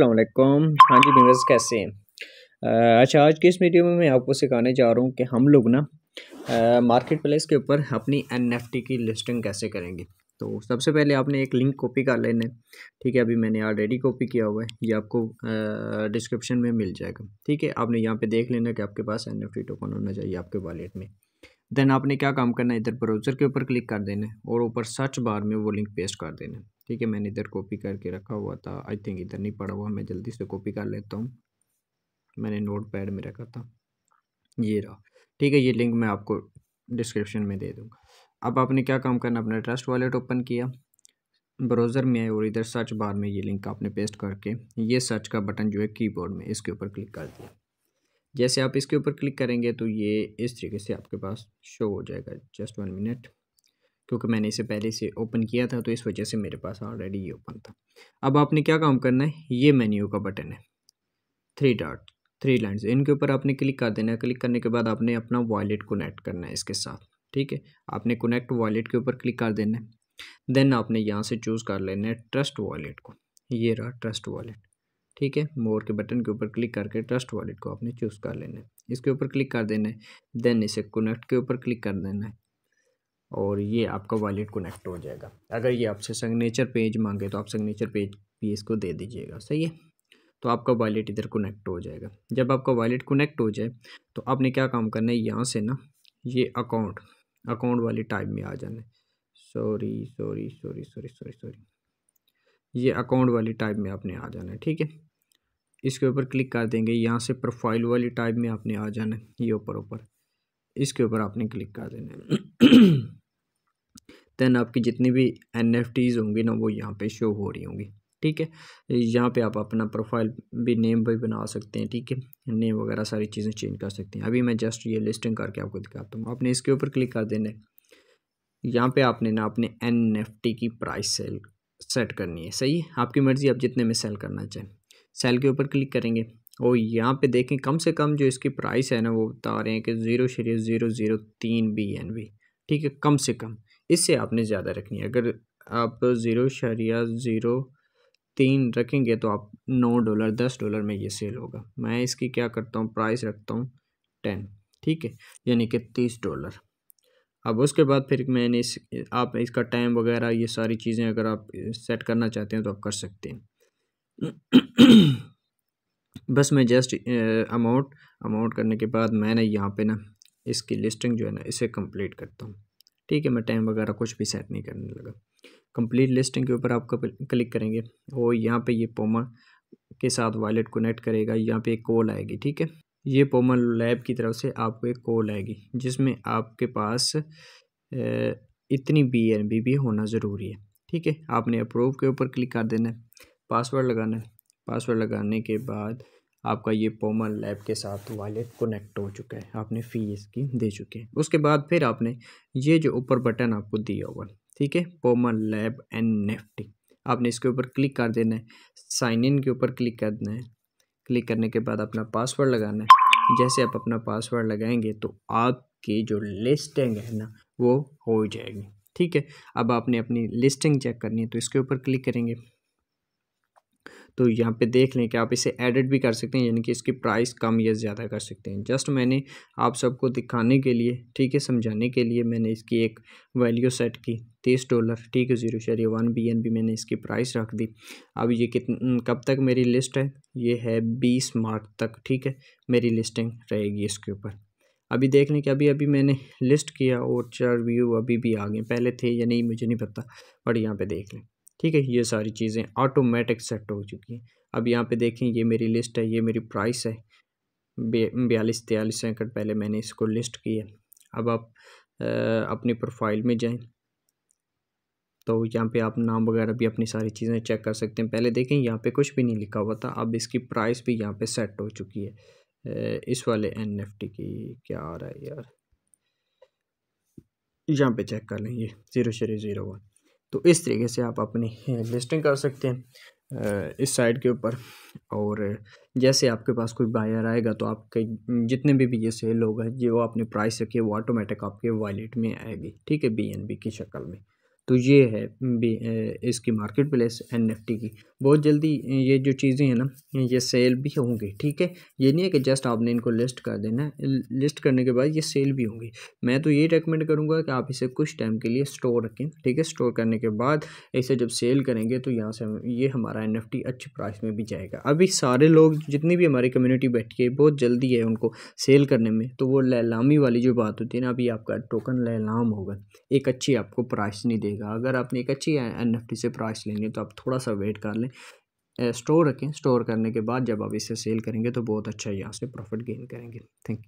अल्लाम हाँ जी व्यूवर्स कैसे हैं अच्छा आज के इस वीडियो में मैं आपको सिखाने जा रहा हूँ कि हम लोग ना मार्केट प्लेस के ऊपर अपनी एनएफटी की लिस्टिंग कैसे करेंगे तो सबसे पहले आपने एक लिंक कॉपी कर लेना है ठीक है अभी मैंने ऑलरेडी कॉपी किया हुआ है ये आपको डिस्क्रिप्शन में मिल जाएगा ठीक है आपने यहाँ पर देख लेना कि आपके पास एन टोकन होना चाहिए आपके वॉलेट में देन आपने क्या काम करना है इधर ब्राउज़र के ऊपर क्लिक कर देना है और ऊपर सर्च बार में वो लिंक पेस्ट कर देना है ठीक है मैंने इधर कॉपी करके रखा हुआ था आई थिंक इधर नहीं पड़ा हुआ मैं जल्दी से कॉपी कर लेता हूँ मैंने नोट पैड में रखा था ये रहा ठीक है ये लिंक मैं आपको डिस्क्रिप्शन में दे दूँगा अब आपने क्या काम करना अपना ट्रस्ट वॉलेट ओपन किया ब्राउज़र में और इधर सर्च बार में ये लिंक आपने पेस्ट करके ये सर्च का बटन जो है कीबोर्ड में इसके ऊपर क्लिक कर दिया जैसे आप इसके ऊपर क्लिक करेंगे तो ये इस तरीके से आपके पास शो हो जाएगा जस्ट वन मिनट क्योंकि मैंने इसे पहले से ओपन किया था तो इस वजह से मेरे पास ऑलरेडी ये ओपन था अब आपने क्या काम करना है ये मेन्यू का बटन है थ्री डॉट थ्री लाइन्स इनके ऊपर आपने क्लिक कर देना है क्लिक करने के बाद आपने अपना वॉलेट कनेक्ट करना है इसके साथ ठीक है आपने कोनेक्ट वॉलेट के ऊपर क्लिक कर देना है देन आपने यहाँ से चूज़ कर लेना है ट्रस्ट वॉलेट को ये रहा ट्रस्ट वॉलेट ठीक है मोर के बटन के ऊपर क्लिक करके ट्रस्ट वॉलेट को आपने चूज़ कर लेना है इसके ऊपर क्लिक कर देना है देन इसे कनेक्ट के ऊपर क्लिक कर देना है और ये आपका वॉलेट कनेक्ट हो जाएगा अगर ये आपसे सिग्नेचर पेज मांगे तो आप सिग्नेचर पेज भी इसको दे दीजिएगा सही है तो आपका वॉलेट इधर कनेक्ट हो जाएगा जब आपका वॉलेट कनेक्ट हो जाए तो आपने क्या काम करना है यहाँ से ना ये अकाउंट अकाउंट वाले टाइप में आ जाना है sorry sorry sorry sorry sorry sorry ये अकाउंट वाली टाइप में आपने आ जाना है ठीक है इसके ऊपर क्लिक कर देंगे यहाँ से प्रोफाइल वाली टाइप में आपने आ जाना है ये ऊपर ऊपर इसके ऊपर आपने क्लिक कर देना है दैन आपकी जितनी भी एन होंगी ना वो यहाँ पे शो हो रही होंगी ठीक है यहाँ पे आप अपना प्रोफाइल भी नेम भी बना सकते हैं ठीक है नेम वगैरह सारी चीज़ें चेंज कर सकते हैं अभी मैं जस्ट ये लिस्टिंग करके आपको दिखाता हूँ आपने इसके ऊपर क्लिक कर देना है यहाँ पे आपने ना अपने एन की प्राइस सेल सेट करनी है सही है आपकी मर्ज़ी आप जितने में सेल करना चाहें सेल के ऊपर क्लिक करेंगे और यहाँ पे देखें कम से कम जो इसकी प्राइस है ना वो बता रहे हैं कि ज़ीरो शरीर ज़ीरो ज़ीरो तीन बी एन बी ठीक है कम से कम इससे आपने ज़्यादा रखनी है अगर आप ज़ीरो शरिया ज़ीरो तीन रखेंगे तो आप नौ डॉलर दस डॉलर में ये सेल होगा मैं इसकी क्या करता हूँ प्राइस रखता हूँ टेन ठीक है यानी कि तीस डॉलर अब उसके बाद फिर मैंने इस आप इसका टाइम वगैरह ये सारी चीज़ें अगर आप सेट करना चाहते हैं तो आप कर सकते हैं बस मैं जस्ट अमाउंट अमाउंट करने के बाद मैंने यहाँ पे ना इसकी लिस्टिंग जो है ना इसे कंप्लीट करता हूँ ठीक है मैं टाइम वगैरह कुछ भी सेट नहीं करने लगा कंप्लीट लिस्टिंग के ऊपर आप क्लिक करेंगे और यहाँ पे ये पोमा के साथ वॉलेट कनेक्ट करेगा यहाँ पे एक कॉल आएगी ठीक है ये पोमा लैब की तरफ से आपको एक कॉल आएगी जिसमें आपके पास इतनी बी एन बी भी होना ज़रूरी है ठीक है आपने अप्रूव के ऊपर क्लिक कर देना है पासवर्ड लगाना है पासवर्ड लगाने के बाद आपका ये पोमल लैब के साथ वॉलेट कनेक्ट हो चुका है आपने फ़ी इसकी दे चुके हैं उसके बाद फिर आपने ये जो ऊपर बटन आपको दिया होगा ठीक है पोमल लैब एंड नेफ्टी आपने इसके ऊपर क्लिक कर देना है साइन इन के ऊपर क्लिक कर देना है क्लिक करने के बाद अपना पासवर्ड लगाना है जैसे आप अपना पासवर्ड लगाएंगे तो आपकी जो लिस्टिंग है ना वो हो जाएगी ठीक है अब आपने अपनी लिस्टिंग चेक करनी है तो इसके ऊपर क्लिक करेंगे तो यहाँ पे देख लें कि आप इसे एडिट भी कर सकते हैं यानी कि इसकी प्राइस कम या ज़्यादा कर सकते हैं जस्ट मैंने आप सबको दिखाने के लिए ठीक है समझाने के लिए मैंने इसकी एक वैल्यू सेट की तीस डॉलर ठीक है zero share one B N B मैंने इसकी प्राइस रख दी अब ये कितन कब तक मेरी लिस्ट है ये है बीस मार्च तक ठीक है मेरी लिस्टिंग रहेगी इसके ऊपर अभी देख लें कि अभी अभी मैंने लिस्ट किया और चार व्यू अभी भी आ गए पहले थे या नहीं मुझे नहीं पता बट यहाँ पे देख लें ठीक है ये सारी चीज़ें ऑटोमेटिक सेट हो चुकी हैं अब यहाँ पे देखें ये मेरी लिस्ट है ये मेरी प्राइस है बयालीस तेयालीस सेकंड पहले मैंने इसको लिस्ट की है अब आप आ, अपनी प्रोफाइल में जाएं तो यहाँ पे आप नाम वगैरह भी अपनी सारी चीज़ें चेक कर सकते हैं पहले देखें यहाँ पे कुछ भी नहीं लिखा हुआ था अब इसकी प्राइस भी यहाँ पे सेट हो चुकी है इस वाले एन की क्या आ रहा है यार यहाँ पे चेक कर लें ये ज़ीरो शरीर ज़ीरो वन तो इस तरीके से आप अपनी लिस्टिंग कर सकते हैं इस साइड के ऊपर और जैसे आपके पास कोई बायर आएगा तो आपके जितने भी बी सेल होगा जो आपने प्राइस रखी है वो ऑटोमेटिक आपके वॉलेट में आएगी ठीक है बी की शक्ल में तो ये है इसकी मार्केट प्लेस एन की बहुत जल्दी ये जो चीज़ें हैं ना ये सेल भी होंगी ठीक है ये नहीं है कि जस्ट आपने इनको लिस्ट कर देना है लिस्ट करने के बाद ये सेल भी होंगी मैं तो ये रेकमेंड करूँगा कि आप इसे कुछ टाइम के लिए स्टोर रखें ठीक है स्टोर करने के बाद इसे जब सेल करेंगे तो यहाँ से ये हमारा एन अच्छे प्राइस में भी जाएगा अभी सारे लोग जितनी भी हमारी कम्यूनिटी बैठी है बहुत जल्दी है उनको सेल करने में तो वो लैलामी वाली जो बात होती है ना अभी आपका टोकन लैलाम होगा एक अच्छी आपको प्राइस नहीं दे देगा अगर आपने एक अच्छी एन से प्राइस लेंगे तो आप थोड़ा सा वेट कर लें स्टोर रखें स्टोर करने के बाद जब आप इसे सेल करेंगे तो बहुत अच्छा यहाँ से प्रॉफिट गेन करेंगे थैंक यू